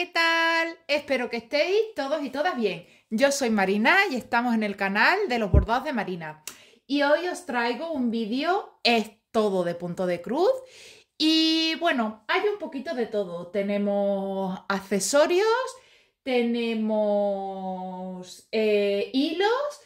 ¿qué tal? Espero que estéis todos y todas bien. Yo soy Marina y estamos en el canal de los bordados de Marina. Y hoy os traigo un vídeo, es todo de punto de cruz. Y bueno, hay un poquito de todo. Tenemos accesorios, tenemos eh, hilos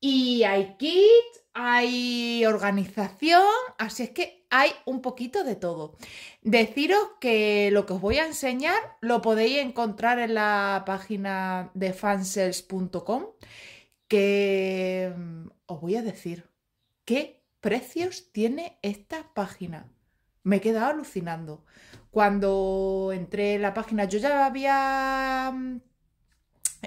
y hay kit, hay organización. Así es que hay un poquito de todo. Deciros que lo que os voy a enseñar lo podéis encontrar en la página de fansells.com. que mm, os voy a decir qué precios tiene esta página. Me he quedado alucinando. Cuando entré en la página, yo ya había mm,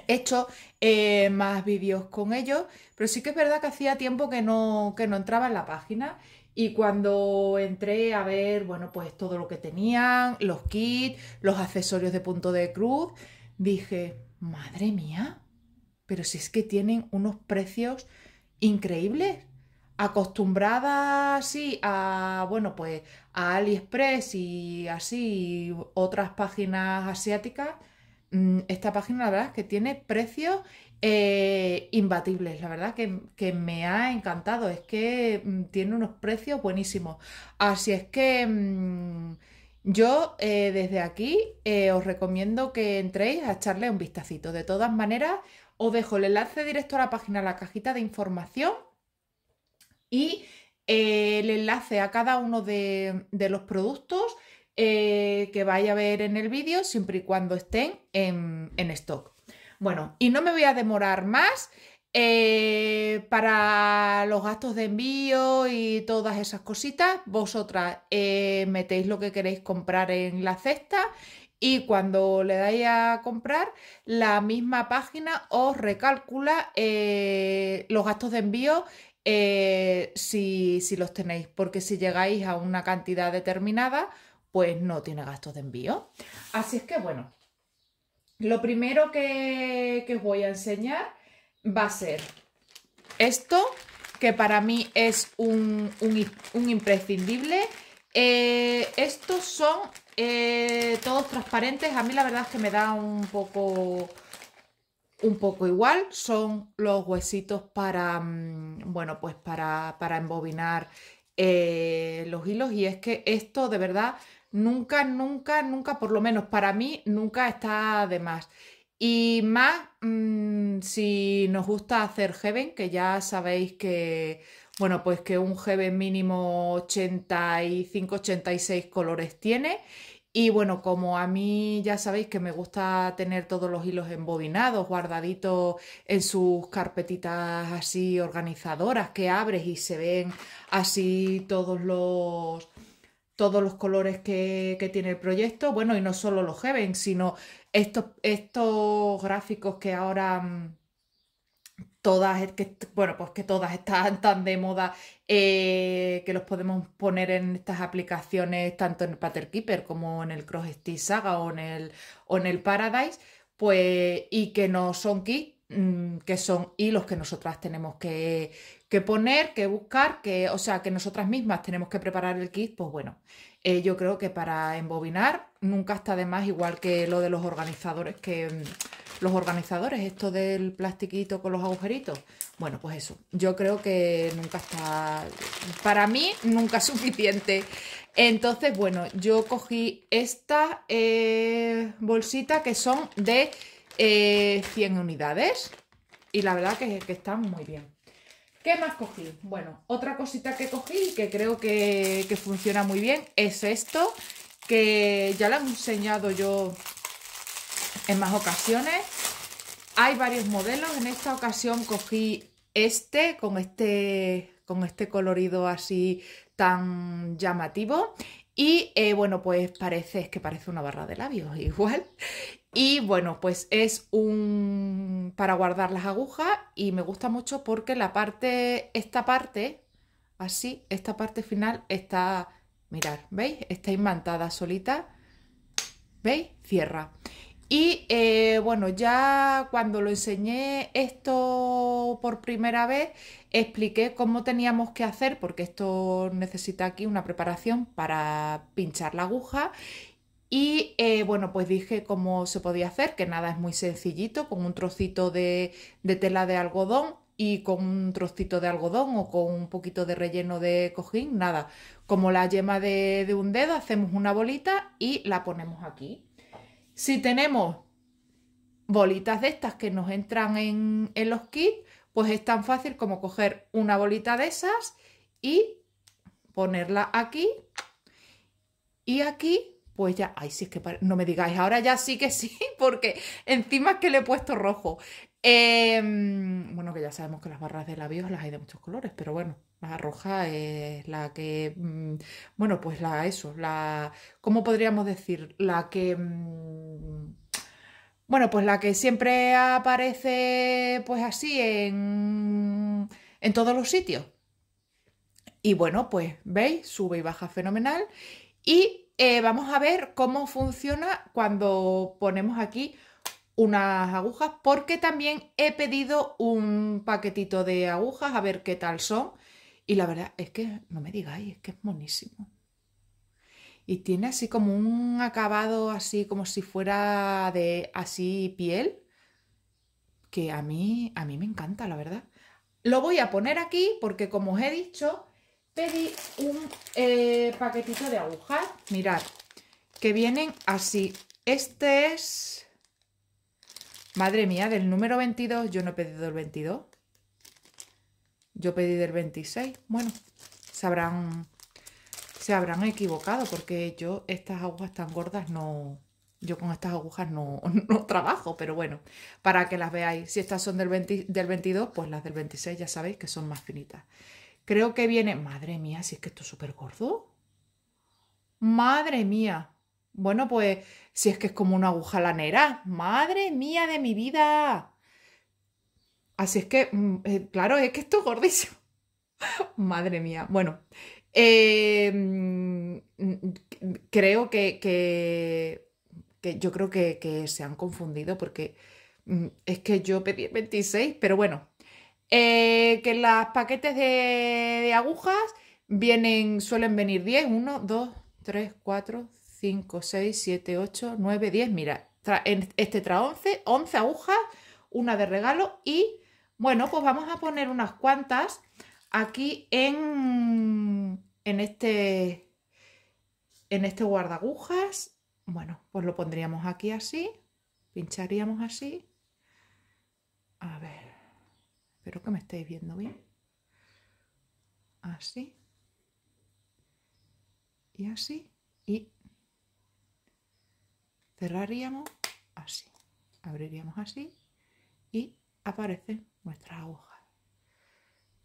hecho eh, más vídeos con ellos, pero sí que es verdad que hacía tiempo que no, que no entraba en la página y cuando entré a ver, bueno, pues todo lo que tenían, los kits, los accesorios de punto de cruz, dije, madre mía, pero si es que tienen unos precios increíbles. Acostumbrada así a, bueno, pues a AliExpress y así otras páginas asiáticas, Mm, esta página la verdad es que tiene precios eh, imbatibles, la verdad que, me ha encantado, es que mm, tiene unos precios buenísimos. Así es que mm, yo eh, desde aquí eh, os recomiendo que entréis a echarle un vistacito. De todas maneras, os dejo el enlace directo a la página, a la cajita de información y el enlace a cada uno de los productos eh, que vaya a ver en el vídeo, siempre y cuando estén en, stock. Bueno, y no me voy a demorar más. Eh, para los gastos de envío y todas esas cositas, vosotras eh, metéis lo que queréis comprar en la cesta y cuando le dais a comprar, la misma página os recalcula los gastos de envío si los tenéis, porque si llegáis a una cantidad determinada, pues no tiene gastos de envío. Así es que bueno, lo primero que, os voy a enseñar va a ser esto, que para mí es un, imprescindible. Eh, estos son eh, todos transparentes. A mí la verdad es que me da un poco un poco igual. Son los huesitos para, mm, bueno, pues para, para embobinar eh, los hilos. Y es que esto de verdad nunca, nunca, nunca, por lo menos para mí, nunca está de más. Y más mm, si nos gusta hacer heaven, que ya sabéis que, bueno, pues que un heaven mínimo 85, 86 colores tiene. Y bueno, como a mí ya sabéis que me gusta tener todos los hilos embobinados, guardaditos en sus carpetitas así organizadoras que abres y se ven así todos los, todos los colores que, tiene el proyecto, bueno, y no solo los Heaven, sino estos, estos gráficos que ahora mm, todas, que, bueno, pues que todas están tan de moda eh, que los podemos poner en estas aplicaciones, tanto en el Pater Keeper como en el Cross Saga o en el, en el Paradise, pues, y que no son kits, mm, que son hilos que nosotras tenemos que, que poner, que buscar, que, o sea, que nosotras mismas tenemos que preparar el kit, pues bueno, eh, yo creo que para embobinar nunca está de más, igual que lo de los organizadores, que mm, los organizadores, esto del plastiquito con los agujeritos, bueno, pues eso, yo creo que nunca está, para mí, nunca suficiente. Entonces, bueno, yo cogí esta eh, bolsita que son de 100 eh, unidades y la verdad que están muy bien. ¿Qué más cogí? Bueno, otra cosita que cogí y que creo que, que funciona muy bien es esto, que ya lo he enseñado yo en más ocasiones. Hay varios modelos, en esta ocasión cogí este con este, con este colorido así tan llamativo y eh, bueno, pues parece, es que parece una barra de labios igual. Y bueno, pues es un para guardar las agujas y me gusta mucho porque la parte, esta parte, así, esta parte final está, mirar, ¿veis? Está imantada solita, ¿veis? Cierra. Y eh, bueno, ya cuando lo enseñé esto por primera vez, expliqué cómo teníamos que hacer, porque esto necesita aquí una preparación para pinchar la aguja y eh, bueno, pues dije cómo se podía hacer, que nada es muy sencillito, con un trocito de, tela de algodón y con un trocito de algodón o con un poquito de relleno de cojín, nada. Como la yema de, un dedo, hacemos una bolita y la ponemos aquí. Si tenemos bolitas de estas que nos entran en, en los kits, pues es tan fácil como coger una bolita de esas y ponerla aquí y aquí pues ya, ay, si es que no me digáis, ahora ya sí que sí, porque encima es que le he puesto rojo. Em, bueno, que ya sabemos que las barras de labios las hay de muchos colores, pero bueno, la roja es la que, mm, bueno, pues la, eso, la, ¿cómo podríamos decir? La que... Mm, bueno, pues la que siempre aparece pues así en, en, todos los sitios. Y bueno, pues veis, sube y baja fenomenal. Y eh, vamos a ver cómo funciona cuando ponemos aquí unas agujas porque también he pedido un paquetito de agujas a ver qué tal son y la verdad es que no me digáis, es que es monísimo y tiene así como un acabado así como si fuera de así piel que a mí a mí me encanta la verdad lo voy a poner aquí porque como os he dicho pedí un eh, paquetito de agujas. Mirad, que vienen así. Este es... Madre mía, del número 22, yo no he pedido el 22. Yo pedí del 26. Bueno, se habrán, se habrán equivocado porque yo estas agujas tan gordas no... Yo con estas agujas no, no trabajo, pero bueno, para que las veáis. Si estas son del, del 22, pues las del 26 ya sabéis que son más finitas. Creo que viene. Madre mía, si es que esto es súper gordo. Madre mía. Bueno, pues si es que es como una aguja lanera. Madre mía de mi vida. Así es que, mm, eh, claro, es que esto es gordísimo. Madre mía. Bueno, em, creo que, que, yo creo que, que se han confundido porque mm, es que yo pedí 26, pero bueno, eh, que los paquetes de, agujas vienen, suelen venir 10, 1, 2, 3, 4, 5, 6, 7, 8, 9, 10. Mira, este trae 11, 11 agujas, una de regalo y bueno, pues vamos a poner unas cuantas aquí en, en este en este guardagujas. Bueno, pues lo pondríamos aquí así, pincharíamos así. A ver. Espero que me estéis viendo bien. Así. Y así. Y cerraríamos así. Abriríamos así y aparecen nuestras agujas.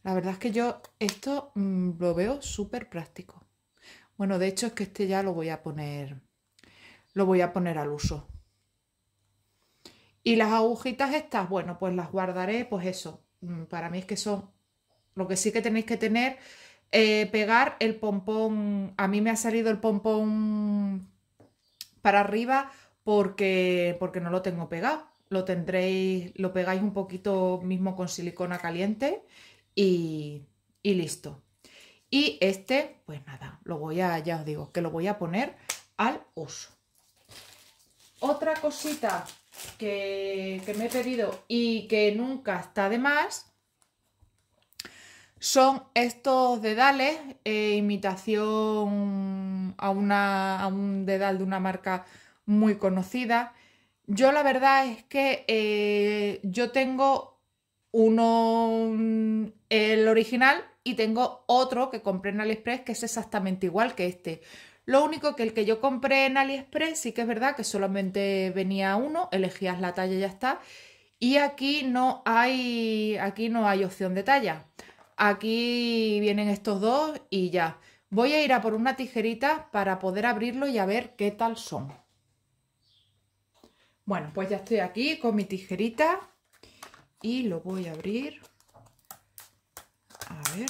La verdad es que yo esto mm, lo veo súper práctico. Bueno, de hecho es que este ya lo voy a poner, lo voy a poner al uso. Y las agujitas estas, bueno, pues las guardaré, pues eso, Mm, para mí es que eso lo que sí que tenéis que tener, eh, pegar el pompón, a mí me ha salido el pompón para arriba porque, porque no lo tengo pegado, lo tendréis, lo pegáis un poquito mismo con silicona caliente y, y listo. Y este, pues nada, lo voy a, ya os digo, que lo voy a poner al uso. Otra cosita que, me he pedido y que nunca está de más son estos dedales, e imitación a, a, un dedal de una marca muy conocida. Yo la verdad es que eh, yo tengo uno, mm, el original, y tengo otro que compré en AliExpress que es exactamente igual que este. Lo único que el que yo compré en AliExpress sí que es verdad que solamente venía uno, elegías la talla y ya está. Y aquí no hay, aquí no hay opción de talla. Aquí vienen estos dos y ya. Voy a ir a por una tijerita para poder abrirlo y a ver qué tal son. Bueno, pues ya estoy aquí con mi tijerita y lo voy a abrir. A ver.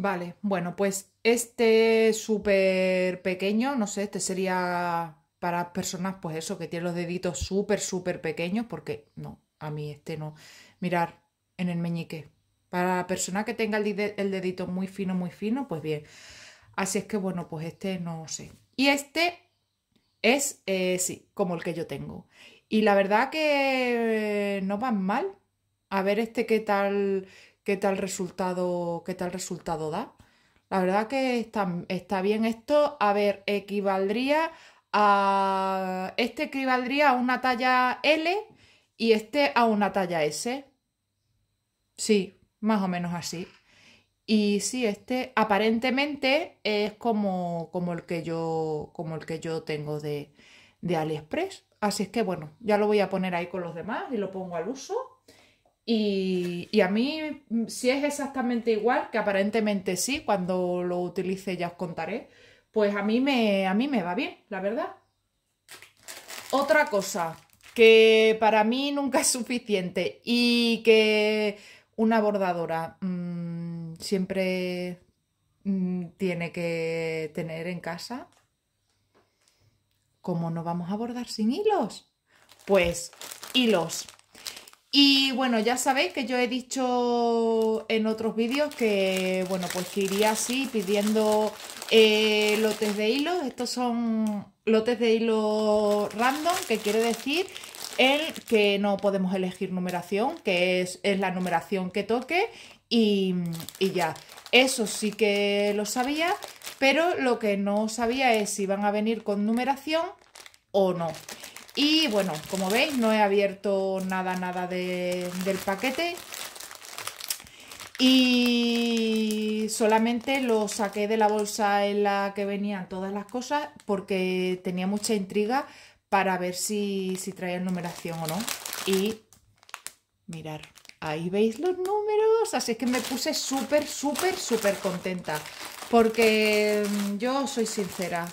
Vale, bueno, pues este súper pequeño, no sé, este sería para personas, pues eso, que tienen los deditos súper, súper pequeños, porque no, a mí este no. Mirar en el meñique. Para la persona que tenga el dedito muy fino, muy fino, pues bien. Así es que bueno, pues este no sé. Y este es, eh, sí, como el que yo tengo. Y la verdad que no van mal. A ver este qué tal, qué tal resultado, resultado da. La verdad que está, bien esto. A ver, equivaldría a. Este equivaldría a una talla L y este a una talla S. Sí, más o menos así. Y sí, este aparentemente es como, como, el, que yo, como el que yo tengo de, de AliExpress. Así es que bueno, ya lo voy a poner ahí con los demás y lo pongo al uso. Y, a mí, mm, si es exactamente igual, que aparentemente sí, cuando lo utilice ya os contaré, pues a mí me, a mí me va bien, la verdad. Otra cosa que para mí nunca es suficiente y que una bordadora mm, siempre mm, tiene que tener en casa, ¿cómo no vamos a bordar sin hilos? Pues hilos y bueno, ya sabéis que yo he dicho en otros vídeos que, bueno, pues iría así pidiendo eh, lotes de hilos. Estos son lotes de hilo random, que quiere decir el que no podemos elegir numeración, que es, la numeración que toque y, y, ya. Eso sí que lo sabía, pero lo que no sabía es si van a venir con numeración o no. Y bueno, como veis, no he abierto nada, nada del paquete. Y solamente lo saqué de la bolsa en la que venían todas las cosas porque tenía mucha intriga para ver si, si traía numeración o no. Y mirar, ahí veis los números. Así es que me puse súper, súper, súper contenta. Porque mm, yo soy sincera,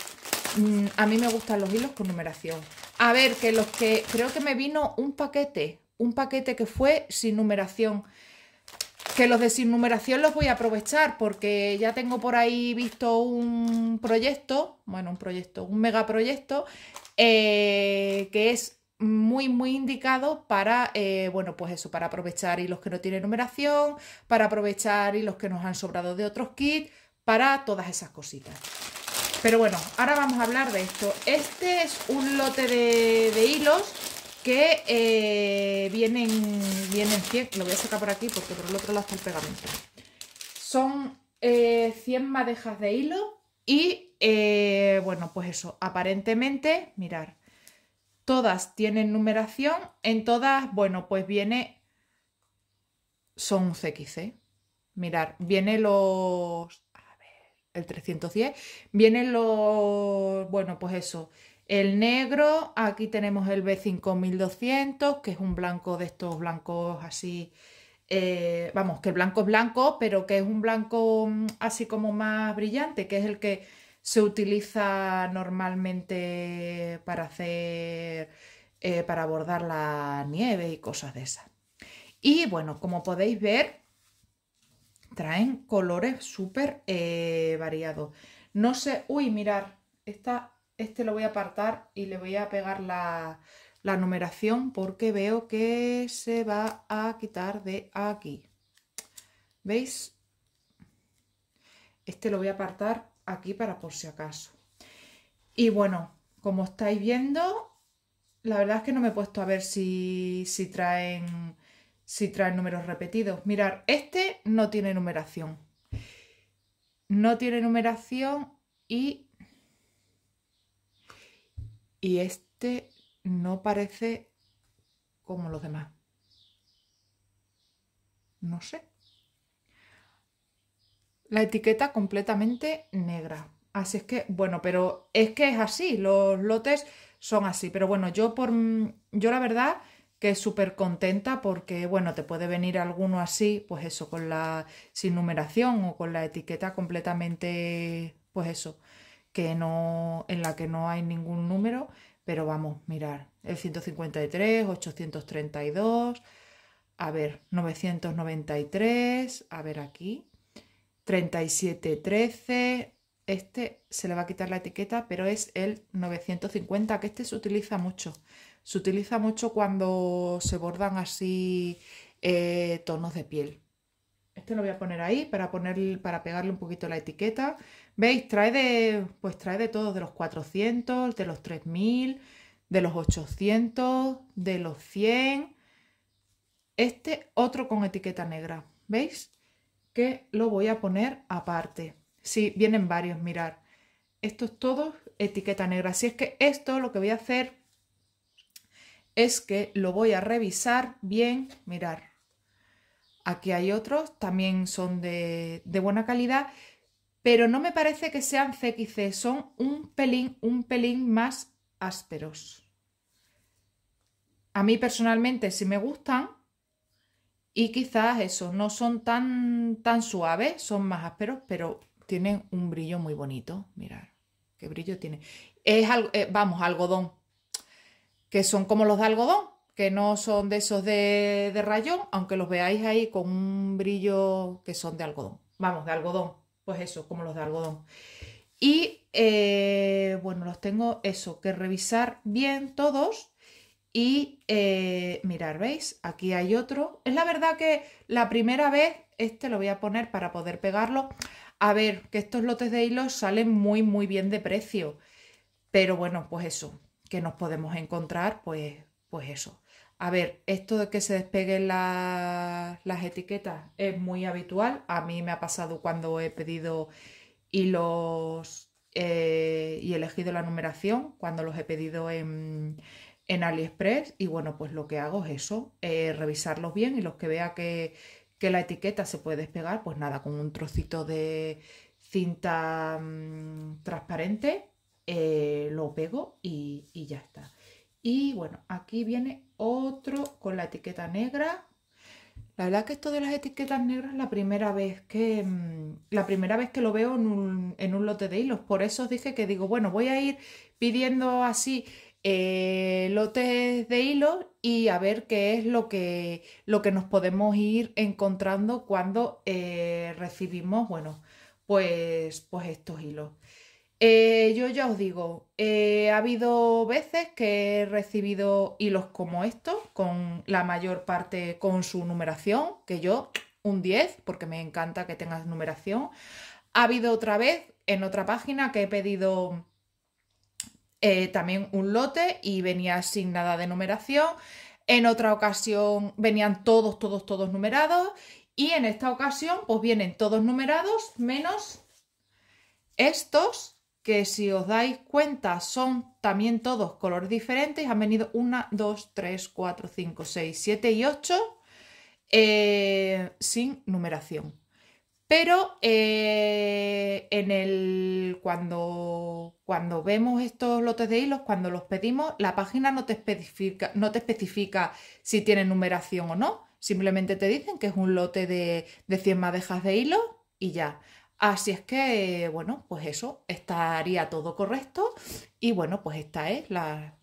mm, a mí me gustan los hilos con numeración. A ver, que los que. Creo que me vino un paquete. Un paquete que fue sin numeración. Que los de sin numeración los voy a aprovechar porque ya tengo por ahí visto un proyecto, bueno, un proyecto, un megaproyecto, eh, que es muy, muy indicado para, eh, bueno, pues eso, para aprovechar y los que no tienen numeración, para aprovechar y los que nos han sobrado de otros kits, para todas esas cositas. Pero bueno, ahora vamos a hablar de esto. Este es un lote de, hilos que eh, vienen, vienen 100, lo voy a sacar por aquí porque por el otro lado está el pegamento. Son 100 eh, madejas de hilo y, eh, bueno, pues eso, aparentemente, mirar, todas tienen numeración, en todas, bueno, pues viene, son un CXC, mirar, viene los, el 310. Vienen los, bueno, pues eso, el negro, aquí tenemos el B5200, que es un blanco de estos blancos así, eh, vamos, que el blanco es blanco, pero que es un blanco mm, así como más brillante, que es el que se utiliza normalmente para hacer, eh, para bordar la nieve y cosas de esas. Y bueno, como podéis ver, traen colores súper eh, variados. No sé, uy, mirar, este lo voy a apartar y le voy a pegar la, la numeración porque veo que se va a quitar de aquí. ¿Veis? Este lo voy a apartar aquí para por si acaso. Y bueno, como estáis viendo, la verdad es que no me he puesto a ver si, si traen si traen números repetidos. Mirar, este no tiene numeración. No tiene numeración y... Y este no parece como los demás. No sé. La etiqueta completamente negra. Así es que, bueno, pero es que es así. Los lotes son así. Pero bueno, yo por... Yo la verdad que súper contenta porque, bueno, te puede venir alguno así, pues eso, con la sin numeración o con la etiqueta completamente, pues eso, que no, en la que no hay ningún número, pero vamos, mirar, el 153, 832, a ver, 993, a ver aquí, 3713, este se le va a quitar la etiqueta, pero es el 950, que este se utiliza mucho. Se utiliza mucho cuando se bordan así eh, tonos de piel. Este lo voy a poner ahí para, poner, para pegarle un poquito la etiqueta. ¿Veis? Trae de, pues trae de todos, de los 400, de los 3000, de los 800, de los 100. Este otro con etiqueta negra. ¿Veis? Que lo voy a poner aparte. Sí, vienen varios, mirar. Estos todos etiqueta negra. Así es que esto lo que voy a hacer es que lo voy a revisar bien, mirar. Aquí hay otros, también son de, de buena calidad, pero no me parece que sean CXC, son un pelín, un pelín más ásperos. A mí personalmente sí me gustan y quizás esos no son tan, tan suaves, son más ásperos, pero tienen un brillo muy bonito. Mirad, qué brillo tiene. Es, algo, eh, vamos, algodón, que son como los de algodón, que no son de esos de, rayón, aunque los veáis ahí con un brillo que son de algodón. Vamos, de algodón, pues eso, como los de algodón. Y eh, bueno, los tengo eso, que revisar bien todos y eh, mirar, ¿veis? Aquí hay otro. Es la verdad que la primera vez, este lo voy a poner para poder pegarlo. A ver, que estos lotes de hilos salen muy, muy bien de precio. Pero bueno, pues eso, que nos podemos encontrar, pues, pues eso. A ver, esto de que se despeguen las etiquetas es muy habitual. A mí me ha pasado cuando he pedido hilos eh, y elegido la numeración, cuando los he pedido en, AliExpress. Y bueno, pues lo que hago es eso, eh, revisarlos bien y los que vea que, que la etiqueta se puede despegar, pues nada, con un trocito de cinta mm, transparente eh, lo pego y, ya está. Y bueno, aquí viene otro con la etiqueta negra, la verdad que esto de las etiquetas negras la primera vez que mm, la primera vez que lo veo en un, lote de hilos. Por eso os dije que digo, bueno, voy a ir pidiendo así eh, lotes de hilos y a ver qué es lo que, lo que nos podemos ir encontrando cuando eh, recibimos, bueno, pues, pues estos hilos. Eh, yo ya os digo, eh, ha habido veces que he recibido hilos como estos, con la mayor parte con su numeración, que yo un 10, porque me encanta que tengas numeración. Ha habido otra vez en otra página que he pedido eh, también un lote y venía sin nada de numeración. En otra ocasión venían todos, todos, todos numerados. Y en esta ocasión pues vienen todos numerados menos estos que si os dais cuenta son también todos colores diferentes. Han venido 1, 2, 3, 4, 5, 6, 7 y 8 eh, sin numeración. Pero eh, en el, cuando, cuando, vemos estos lotes de hilos, cuando los pedimos, la página no te, especifica, no te especifica si tienen numeración o no. Simplemente te dicen que es un lote de, 100 madejas de hilo y ya. Así es que, bueno, pues eso, estaría todo correcto y bueno, pues esta es la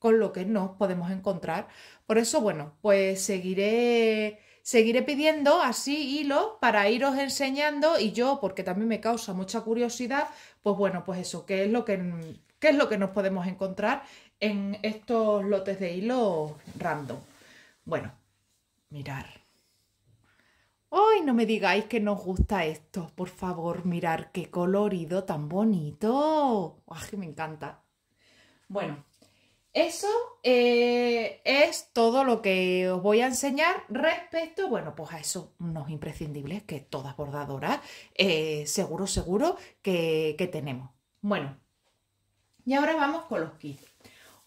con lo que nos podemos encontrar. Por eso, bueno, pues seguiré seguiré pidiendo así hilo para iros enseñando y yo, porque también me causa mucha curiosidad, pues bueno, pues eso, qué es lo que qué es lo que nos podemos encontrar en estos lotes de hilo random. Bueno, mirar. ¡Ay, no me digáis que nos gusta esto! Por favor, mirar qué colorido tan bonito. ¡Ay, me encanta! Bueno, eso eh, es todo lo que os voy a enseñar respecto, bueno, pues a eso unos imprescindibles que todas bordadoras eh, seguro, seguro que, tenemos. Bueno, y ahora vamos con los kits.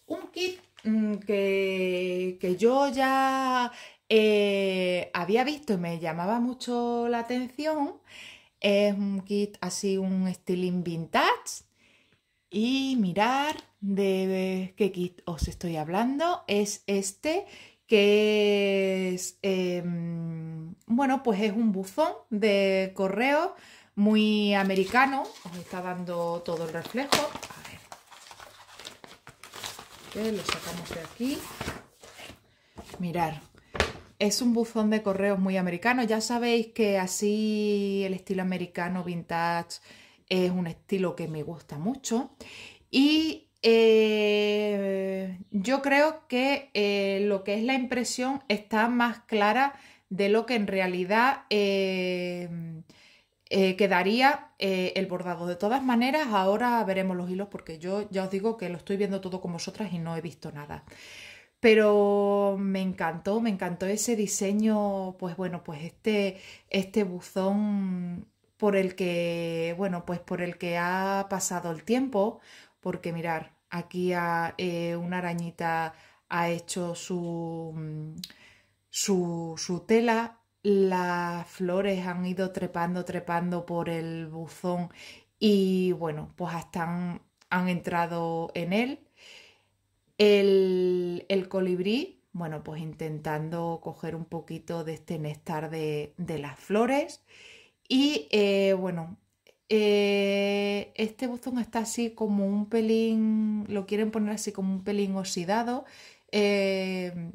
Un kit mm, que, que yo ya eh, había visto y me llamaba mucho la atención. Es un kit así, un styling vintage. Y mirar de qué kit os estoy hablando. Es este que es, em, bueno, pues es un buzón de correo muy americano. Os está dando todo el reflejo. A ver. lo sacamos de aquí. Mirar, es un buzón de correos muy americano. Ya sabéis que así el estilo americano vintage es un estilo que me gusta mucho. Y eh, yo creo que eh, lo que es la impresión está más clara de lo que en realidad eh, quedaría el bordado. De todas maneras, ahora veremos los hilos porque yo ya os digo que lo estoy viendo todo con vosotras y no he visto nada pero me encantó, me encantó ese diseño, pues bueno, pues este, este, buzón por el que, bueno, pues por el que ha pasado el tiempo, porque mirar, aquí eh, una arañita ha hecho mm, su, su, tela, las flores han ido trepando, trepando por el buzón y bueno, pues hasta han entrado en él el, colibrí, bueno, pues intentando coger un poquito de este néctar de, las flores. Y eh, bueno, eh, este buzón está así como un pelín, lo quieren poner así como un pelín oxidado, eh,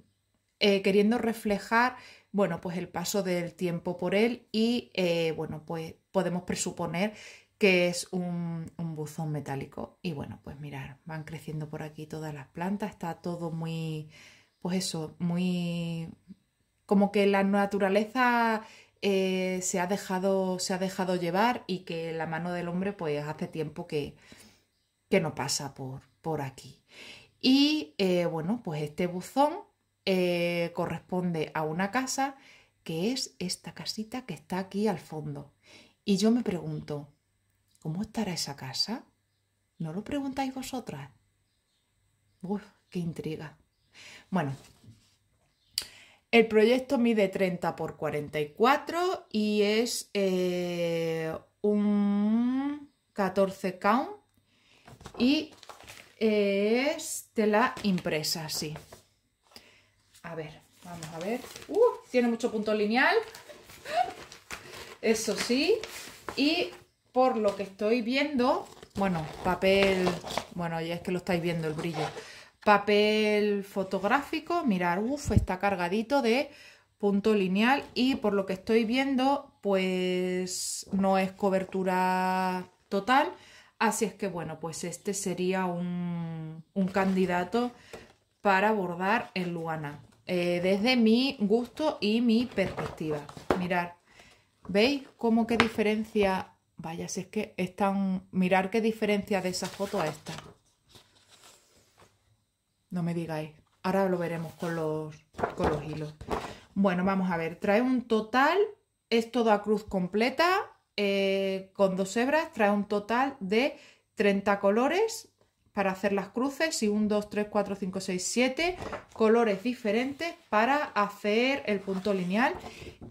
queriendo reflejar, bueno, pues el paso del tiempo por él y, bueno, pues podemos presuponer que es un, buzón metálico. Y bueno, pues mirar, van creciendo por aquí todas las plantas, está todo muy, pues eso, muy... como que la naturaleza eh, se, ha dejado, se ha dejado llevar y que la mano del hombre pues hace tiempo que, que no pasa por, por aquí. Y eh, bueno, pues este buzón eh, corresponde a una casa que es esta casita que está aquí al fondo. Y yo me pregunto, ¿Cómo estará esa casa? ¿No lo preguntáis vosotras? Uf, qué intriga. Bueno, el proyecto mide 30 por 44 y es eh, un 14 count y es de la impresa, sí. A ver, vamos a ver. ¡Uf! Uh, tiene mucho punto lineal. Eso sí. Y por lo que estoy viendo, bueno, papel, bueno, ya es que lo estáis viendo el brillo, papel fotográfico, mirar, uff, está cargadito de punto lineal y por lo que estoy viendo, pues no es cobertura total, así es que bueno, pues este sería un, candidato para bordar en Luana, eh, desde mi gusto y mi perspectiva. Mirar, ¿veis cómo qué diferencia Vaya, si es que están. tan... Mirar qué diferencia de esa foto a esta. No me digáis. Ahora lo veremos con los, los hilos. Bueno, vamos a ver. Trae un total, es todo a cruz completa, eh, con dos hebras. Trae un total de 30 colores para hacer las cruces y un 2, 3, 4, 5, 6, 7 colores diferentes para hacer el punto lineal.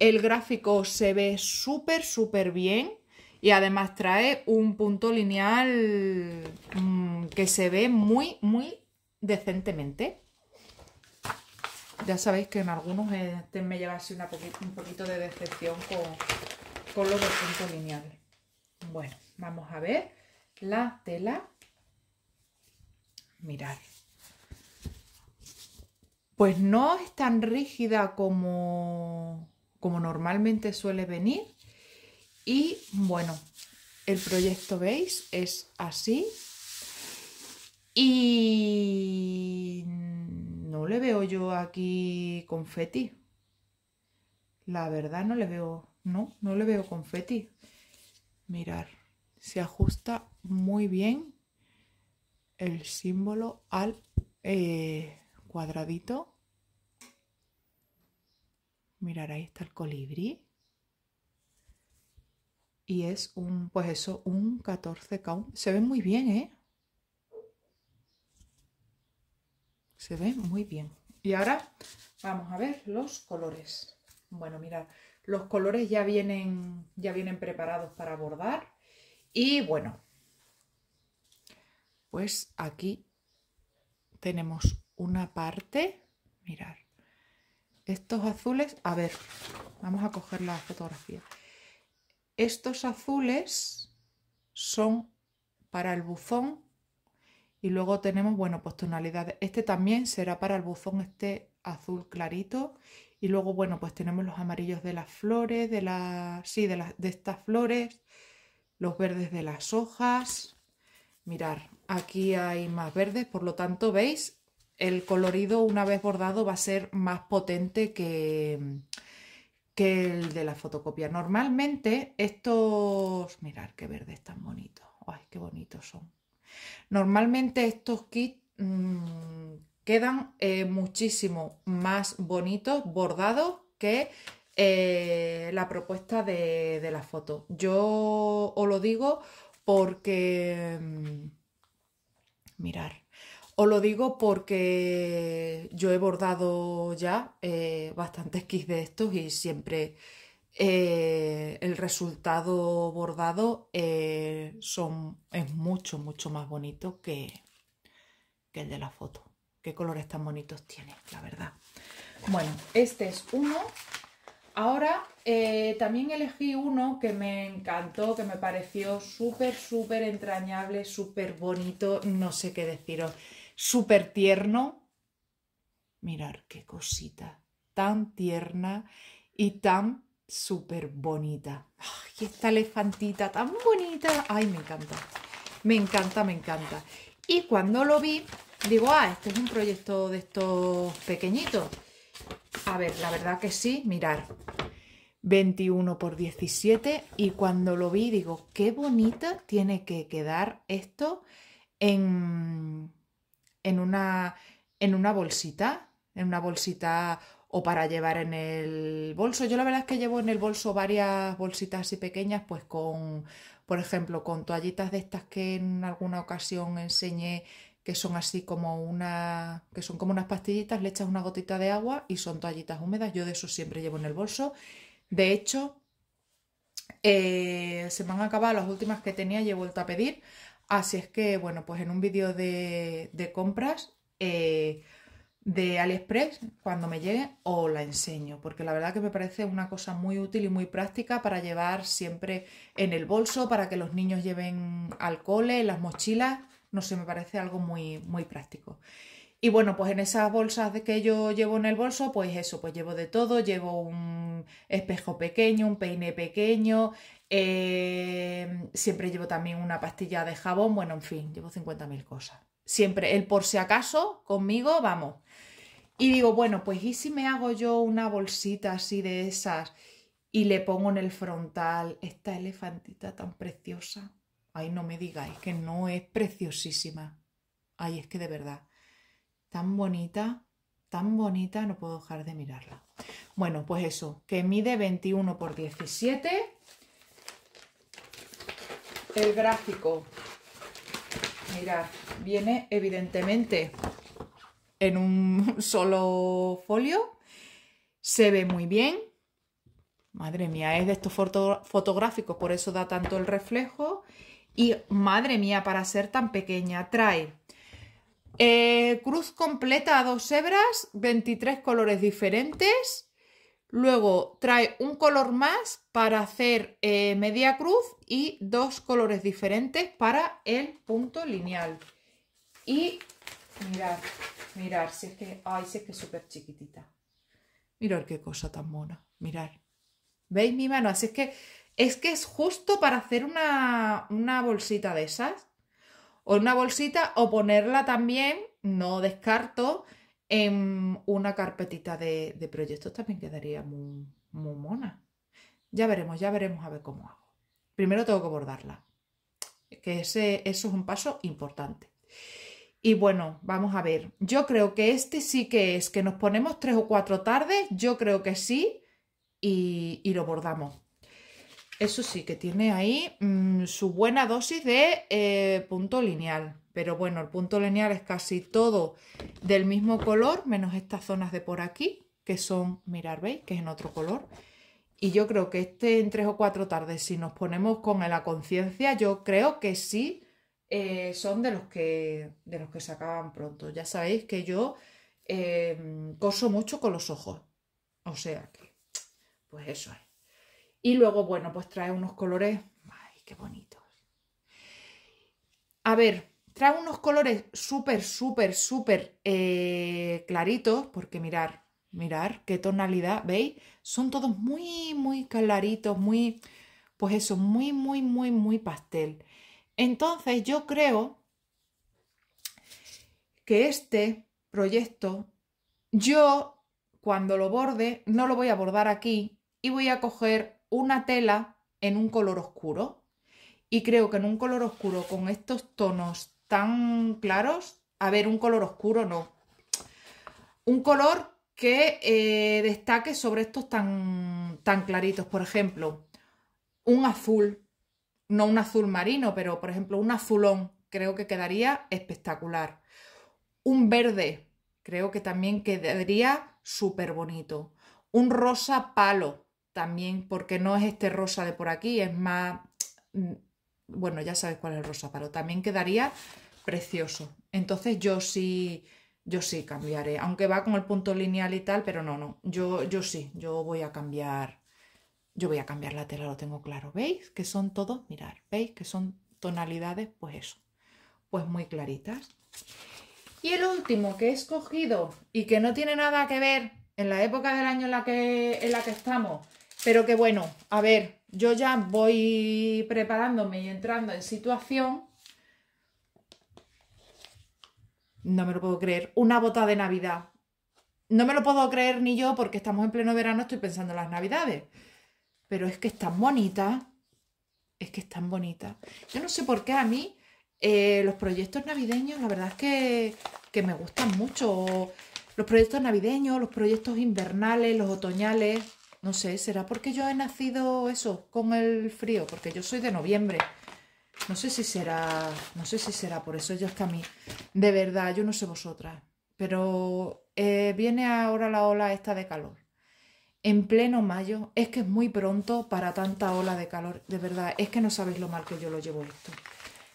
El gráfico se ve súper, súper bien y además trae un punto lineal mm, que se ve muy, muy decentemente. Ya sabéis que en algunos este me lleva así una un poquito de decepción con, con los puntos punto lineal. Bueno, vamos a ver la tela. Mirad. Pues no es tan rígida como, como normalmente suele venir y bueno, el proyecto, ¿veis? Es así. Y no le veo yo aquí confeti. La verdad no le veo, no, no le veo confeti. Mirar, se ajusta muy bien el símbolo al eh, cuadradito. Mirar, ahí está el colibrí. Y es un, pues eso, un 14 k Se ve muy bien, ¿eh? Se ve muy bien. Y ahora vamos a ver los colores. Bueno, mirad, los colores ya vienen, ya vienen preparados para bordar. Y bueno, pues aquí tenemos una parte, mirar, estos azules, a ver, vamos a coger la fotografía. Estos azules son para el buzón y luego tenemos, bueno, pues tonalidades. Este también será para el buzón, este azul clarito. Y luego, bueno, pues tenemos los amarillos de las flores, de las, sí, de, de estas flores, los verdes de las hojas. Mirar, aquí hay más verdes, por lo tanto, ¿veis? El colorido una vez bordado va a ser más potente que, que el de la fotocopia. Normalmente estos... Mirar qué verdes tan bonitos. ¡Ay, qué bonitos son! Normalmente estos kits mm, quedan eh, muchísimo más bonitos, bordados, que eh, la propuesta de, la foto. Yo os lo digo porque... Mm, mirar os lo digo porque yo he bordado ya eh, bastantes kits de estos y siempre eh, el resultado bordado eh, es mucho, mucho más bonito que, el de la foto. Qué colores tan bonitos tiene, la verdad. Bueno, este es uno. Ahora también elegí uno que me encantó, que me pareció súper, súper entrañable, súper bonito, no sé qué deciros súper tierno. Mirar qué cosita tan tierna y tan súper bonita. Ay, esta elefantita tan bonita. Ay, me encanta. Me encanta, me encanta. Y cuando lo vi, digo, ah, este es un proyecto de estos pequeñitos. A ver, la verdad que sí, mirar. 21 por 17 y cuando lo vi digo, qué bonita tiene que quedar esto en en una, en una bolsita, en una bolsita o para llevar en el bolso. Yo la verdad es que llevo en el bolso varias bolsitas así pequeñas, pues con, por ejemplo, con toallitas de estas que en alguna ocasión enseñé que son así como una, que son como unas pastillitas, le echas una gotita de agua y son toallitas húmedas. Yo de eso siempre llevo en el bolso. De hecho, eh, se me han acabado las últimas que tenía y he vuelto a pedir. Así es que, bueno, pues en un vídeo de, compras eh, de AliExpress, cuando me llegue, os la enseño, porque la verdad que me parece una cosa muy útil y muy práctica para llevar siempre en el bolso, para que los niños lleven al cole, las mochilas, no sé, me parece algo muy, muy práctico. Y bueno, pues en esas bolsas que yo llevo en el bolso, pues eso, pues llevo de todo, llevo un espejo pequeño, un peine pequeño, eh, siempre llevo también una pastilla de jabón, bueno, en fin, llevo 50.000 cosas. Siempre, el por si acaso, conmigo, vamos. Y digo, bueno, pues ¿y si me hago yo una bolsita así de esas y le pongo en el frontal esta elefantita tan preciosa? Ay, no me digáis que no es preciosísima. Ay, es que de verdad, tan bonita, tan bonita, no puedo dejar de mirarla. Bueno, pues eso, que mide 21 por 17 el gráfico. Mirad, viene evidentemente en un solo folio. Se ve muy bien. Madre mía, es de estos fotográficos, por eso da tanto el reflejo. Y madre mía, para ser tan pequeña, trae eh, cruz completa a dos hebras, 23 colores diferentes, Luego trae un color más para hacer eh, media cruz y dos colores diferentes para el punto lineal. Y mirad, mirad, si es que, ay, es que súper chiquitita. Mirad qué cosa tan mona, mirad. ¿Veis mi mano? Así es que es que es justo para hacer una, una bolsita de esas. O una bolsita o ponerla también, no descarto, en una carpetita de, proyectos también quedaría muy, mona. Ya veremos, ya veremos a ver cómo hago. Primero tengo que bordarla, que eso es un paso importante. Y bueno, vamos a ver. Yo creo que este sí que es que nos ponemos tres o cuatro tardes, yo creo que sí, y, lo bordamos. Eso sí, que tiene ahí mm, su buena dosis de eh, punto lineal. Pero bueno, el punto lineal es casi todo del mismo color, menos estas zonas de por aquí, que son, mirar, ¿veis? Que es en otro color. Y yo creo que este en tres o cuatro tardes, si nos ponemos con la conciencia, yo creo que sí eh, son de los que, de los que se acaban pronto. Ya sabéis que yo em, coso mucho con los ojos. O sea que, pues eso es. Y luego, bueno, pues trae unos colores, ay, qué bonitos. A ver, Trae unos colores súper, súper, súper eh, claritos, porque mirar, mirar qué tonalidad, ¿veis? Son todos muy, muy claritos, muy, pues eso, muy, muy, muy, muy pastel. Entonces yo creo que este proyecto, yo cuando lo borde, no lo voy a bordar aquí y voy a coger una tela en un color oscuro. Y creo que en un color oscuro con estos tonos tan claros. A ver, un color oscuro no. Un color que eh, destaque sobre estos tan, tan claritos. Por ejemplo, un azul. No un azul marino, pero por ejemplo un azulón. Creo que quedaría espectacular. Un verde. Creo que también quedaría súper bonito. Un rosa palo también, porque no es este rosa de por aquí, es más mm, bueno, ya sabes cuál es el rosa, pero también quedaría precioso. Entonces yo sí, yo sí cambiaré, aunque va con el punto lineal y tal, pero no, no, yo, yo sí, yo voy a cambiar, yo voy a cambiar la tela, lo tengo claro. ¿Veis? Que son todos, mirar, ¿veis? Que son tonalidades, pues eso, pues muy claritas. Y el último que he escogido y que no tiene nada que ver en la época del año en la que, en la que estamos, pero que bueno, a ver, yo ya voy preparándome y entrando en situación. No me lo puedo creer. Una bota de Navidad. No me lo puedo creer ni yo porque estamos en pleno verano, estoy pensando en las Navidades. Pero es que es tan bonita. Es que es tan bonita. Yo no sé por qué a mí eh, los proyectos navideños, la verdad es que, que me gustan mucho. Los proyectos navideños, los proyectos invernales, los otoñales. No sé, ¿será porque yo he nacido eso, con el frío? Porque yo soy de noviembre. No sé si será, no sé si será por eso. Yo es que a mí, de verdad, yo no sé vosotras. Pero eh, viene ahora la ola esta de calor. En pleno mayo, es que es muy pronto para tanta ola de calor. De verdad, es que no sabéis lo mal que yo lo llevo esto.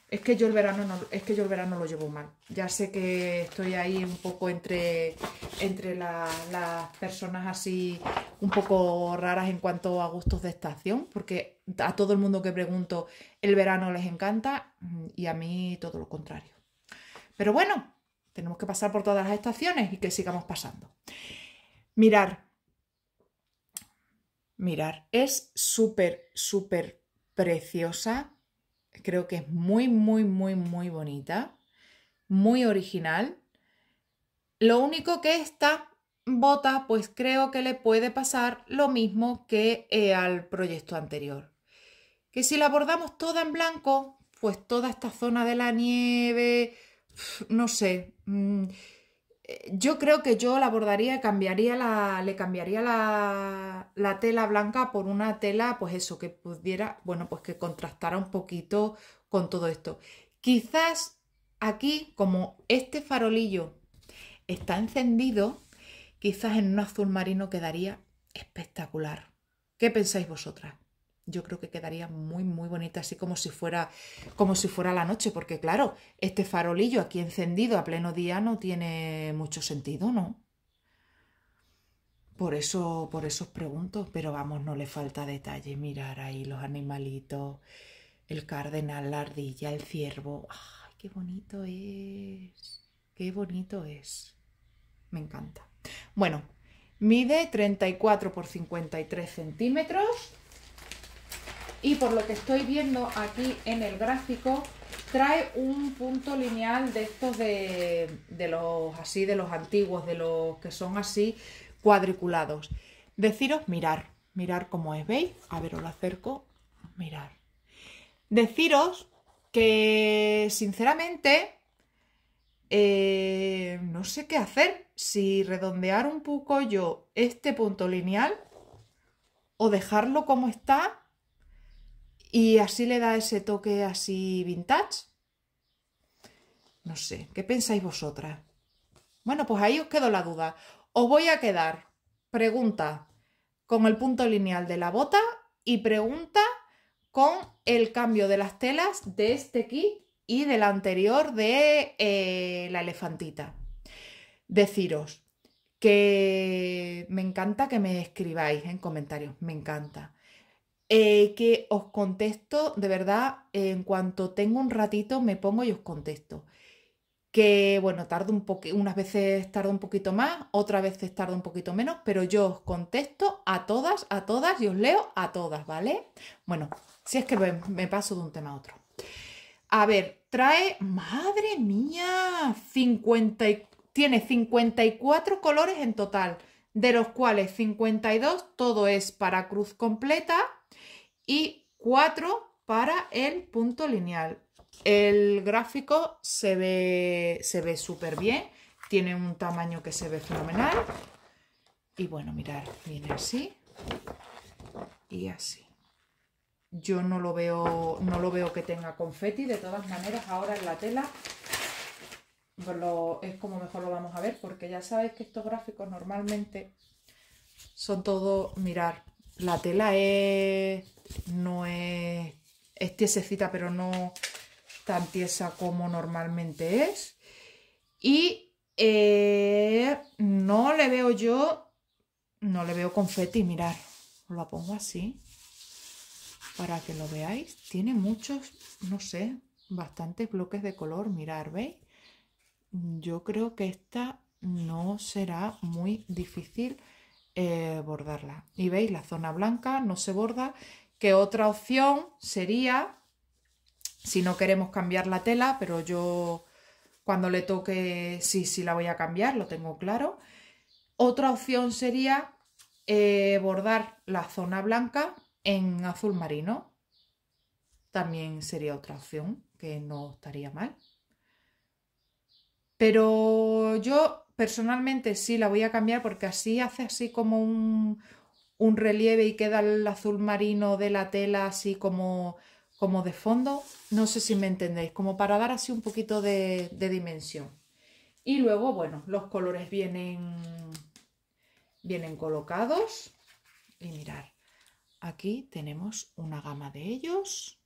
Es que yo el verano no, es que yo el verano lo llevo mal. Ya sé que estoy ahí un poco entre, entre las personas así un poco raras en cuanto a gustos de estación, porque a todo el mundo que pregunto el verano les encanta mm, y a mí todo lo contrario. Pero bueno, tenemos que pasar por todas las estaciones y que sigamos pasando. Mirar. Mirar, es súper, súper preciosa Creo que es muy, muy, muy, muy bonita, muy original. Lo único que esta bota, pues creo que le puede pasar lo mismo que eh, al proyecto anterior. Que si la bordamos toda en blanco, pues toda esta zona de la nieve, no sé, mm, eh, yo creo que yo la abordaría, cambiaría la, le cambiaría la, la, tela blanca por una tela, pues eso, que pudiera, bueno, pues que contrastara un poquito con todo esto. Quizás aquí, como este farolillo está encendido, quizás en un azul marino quedaría espectacular. ¿Qué pensáis vosotras? yo creo que quedaría muy muy bonita así como si fuera como si fuera la noche porque claro este farolillo aquí encendido a pleno día no tiene mucho sentido no por eso por eso os pregunto pero vamos no le falta detalle mirar ahí los animalitos el cardenal la ardilla el ciervo ay qué bonito es qué bonito es me encanta bueno mide 34 por 53 centímetros y por lo que estoy viendo aquí en el gráfico trae un punto lineal de estos de, los así de los antiguos de los que son así cuadriculados deciros mirar mirar cómo es veis a ver os lo acerco mirar deciros que sinceramente eh, no sé qué hacer si redondear un poco yo este punto lineal o dejarlo como está y así le da ese toque así vintage. No sé, ¿qué pensáis vosotras? Bueno, pues ahí os quedo la duda. Os voy a quedar, pregunta, con el punto lineal de la bota y pregunta con el cambio de las telas de este kit y del anterior de eh, la elefantita. Deciros que me encanta que me escribáis en comentarios, me encanta. Eh, que os contesto, de verdad, en cuanto tengo un ratito me pongo y os contesto. Que bueno, tardo un poco, unas veces tardo un poquito más, otras veces tardo un poquito menos, pero yo os contesto a todas, a todas y os leo a todas, ¿vale? Bueno, si es que me, paso de un tema a otro. A ver, trae, madre mía, tiene 54 colores en total, de los cuales 52 todo es para cruz completa y cuatro para el punto lineal. El gráfico se ve se ve súper bien, tiene un tamaño que se ve fenomenal. Y bueno, mirar, viene así y así. Yo no lo veo no lo veo que tenga confeti, de todas maneras ahora en la tela pues es como mejor lo vamos a ver porque ya sabéis que estos gráficos normalmente son todo mirar. La tela es no es, es tiesecita, pero no tan tiesa como normalmente es. Y eh, no le veo yo, no le veo confeti, mirar, lo pongo así para que lo veáis. Tiene muchos, no sé, bastantes bloques de color, mirar, ¿veis? Yo creo que esta no será muy difícil eh, bordarla. Y veis, la zona blanca no se borda que otra opción sería, si no queremos cambiar la tela, pero yo cuando le toque, sí, sí la voy a cambiar, lo tengo claro. Otra opción sería eh, bordar la zona blanca en azul marino. También sería otra opción que no estaría mal. Pero yo personalmente sí la voy a cambiar porque así hace así como un, un relieve y queda el azul marino de la tela así como, como de fondo. No sé si me entendéis, como para dar así un poquito de, de dimensión. Y luego, bueno, los colores vienen, vienen colocados. Y mirar, aquí tenemos una gama de ellos.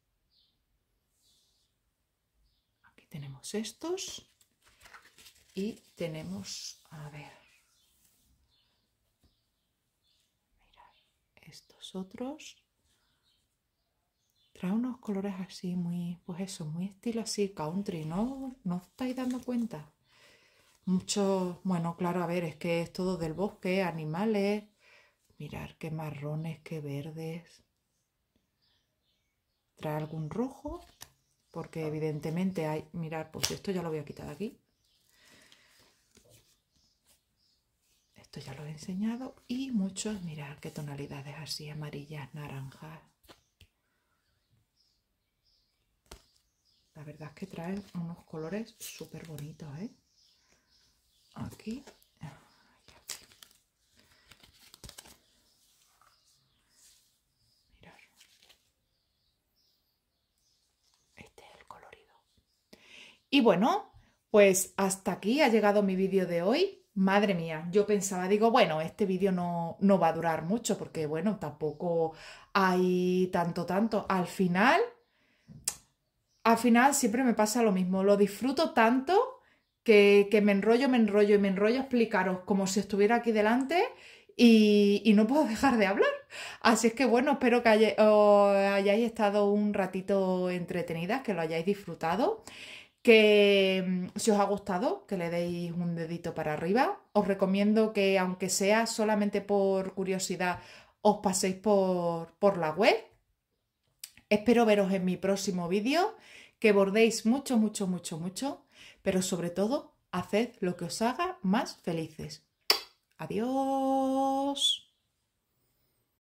Aquí tenemos estos. Y tenemos, a ver, otros, Trae unos colores así, muy, pues eso, muy estilo así, country, ¿no? ¿No estáis dando cuenta? Muchos, bueno, claro, a ver, es que es todo del bosque, animales. Mirar qué marrones, qué verdes. Trae algún rojo, porque evidentemente hay, mirar, pues esto ya lo voy a quitar aquí. esto ya lo he enseñado y muchos mirad qué tonalidades así amarillas naranjas la verdad es que traen unos colores súper bonitos ¿eh? aquí este es el colorido y bueno pues hasta aquí ha llegado mi vídeo de hoy Madre mía, yo pensaba, digo, bueno, este vídeo no, va a durar mucho porque, bueno, tampoco hay tanto, tanto. Al final, al final siempre me pasa lo mismo, lo disfruto tanto que, me enrollo, me enrollo y me enrollo a explicaros como si estuviera aquí delante y, no puedo dejar de hablar. Así es que, bueno, espero que hayáis estado un ratito entretenidas, que lo hayáis disfrutado que mm, si os ha gustado, que le deis un dedito para arriba. Os recomiendo que, aunque sea solamente por curiosidad, os paséis por, por la web. Espero veros en mi próximo vídeo, que bordéis mucho, mucho, mucho, mucho, pero sobre todo, haced lo que os haga más felices. Adiós.